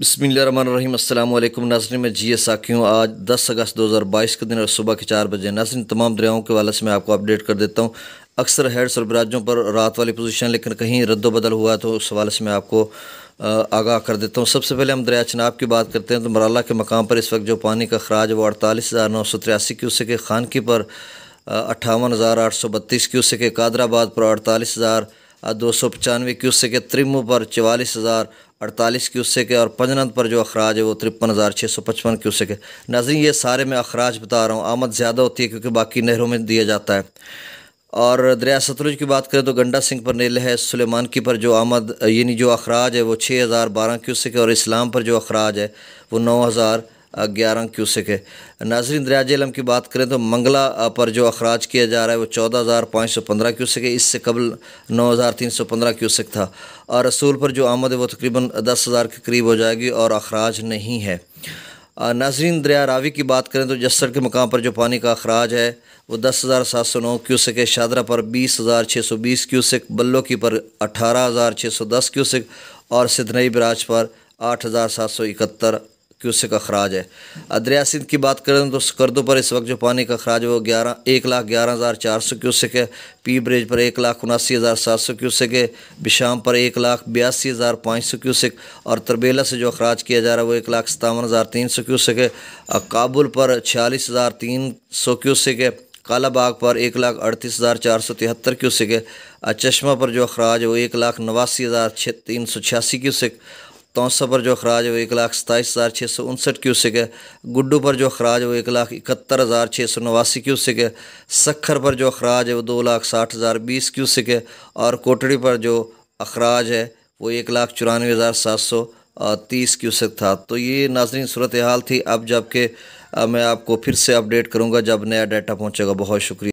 बसमिल नजर नाजरन G S आकी हूँ आज 10 अगस्त 2022 के दिन और सुबह के चार बजे नाजरन तमाम दरियाओं के वाले से मैं आपको अपडेट कर देता हूँ अक्सर हेड सरबराजों पर रात वाली पोजीशन लेकिन कहीं रद्दबदल हुआ तो उस हवाले से मैं आपको आगाह कर देता हूँ सबसे पहले हम दरिया चनाब की बात करते हैं तो मराला के मकाम पर इस वक्त जो पानी का खराज वो अड़तालीस हज़ार नौ सौ तिरासी क्यूसे खानकी पर अट्ठावन हज़ार आठ सौ बत्तीस क्यूसे कादराबाद पर अड़तालीस हज़ार दो सौ पचानवे क्यूसे के त्रिमु पर चवालीस हज़ार अड़तालीस क्यूसे के और पंजनंद पर जो अखराज है वो तिरपन हज़ार छः सौ पचपन क्यूसे के नाजरीन ये सारे मैं अखराज बता रहा हूँ आमद ज़्यादा होती है क्योंकि बाकी नहरों में दिया जाता है और दरिया सतलुज की बात करें तो गंडा सिंह पर नील है सुलेमान की पर जो आमद यानी जो अखराज है वो छः हज़ार बारह क्यूसे के और इस्लाम पर जो अखराज है वो नौ हज़ार ग्यारह क्यूसिक है नाजरीन दरिया की बात करें तो मंगला पर जो अखराज किया जा रहा है वो चौदह हज़ार पाँच सौ पंद्रह क्यूसिक है इससे कबल नौ हज़ार तीन सौ पंद्रह क्यूसिक था और रसूल पर जो आमद है वो तकरीबन दस हज़ार के करीब हो जाएगी और अखराज नहीं है नाजरीन दरिया रावी की बात करें तो जस्सर के मकाम पर जो पानी का अखराज है वो दस हज़ार सात सौ नौ क्यूसिक है शादरा पर बीस हज़ार छः सौ बीस क्यूसिक बल्लो की पर अठारह हज़ार छः सौ दस क्यूसिक और सिदनई बराज पर आठ हज़ार सात सौ इकहत्तर क्यूसेक का खराज है अदरिया सिंध की बात करें तो स्कर्दों पर इस वक्त जो पानी का खराज है वो ग्यारह एक लाख ग्यारह हज़ार चार सौ क्यूसेक है पी ब्रिज पर एक लाख उनासी हज़ार सात सौ क्यूसेक है बिशाम पर एक लाख बयासी हज़ार पाँच सौ क्यूसेक और तरबेला से जो अखराज किया जा रहा है वो एक लाख सतावन हज़ार तीन सौ क्यूसेक है काबुल पर छियालीस हज़ार तीन सौ क्यूसेक है काला बाग पर एक लाख अड़तीस हज़ार चार सौ तिहत्तर क्यूसिक है चश्मा पर जो अखराज है वो एक लाख नवासी हज़ार छः तीन सौ छियासी क्यूसिक तोसर पर जो अखराज है वो एक लाख सताईस हज़ार छः सौ उनसठ क्यूसिक है गुड्डू पर जो अखराज है वो एक लाख इकहत्तर हज़ार छः सौ नवासी क्यूसिक है सखर पर जो अखराज है वो दो लाख साठ हज़ार बीस क्यूसिक है और कोटड़ी पर जो अखराज है वो एक लाख चौरानवे हज़ार सात सौ तीस क्यूसिक था तो ये नाजरीन सूरत हाल थी अब जबकि मैं आपको फिर से अपडेट करूँगा जब नया डाटा पहुँचेगा बहुत शुक्रिया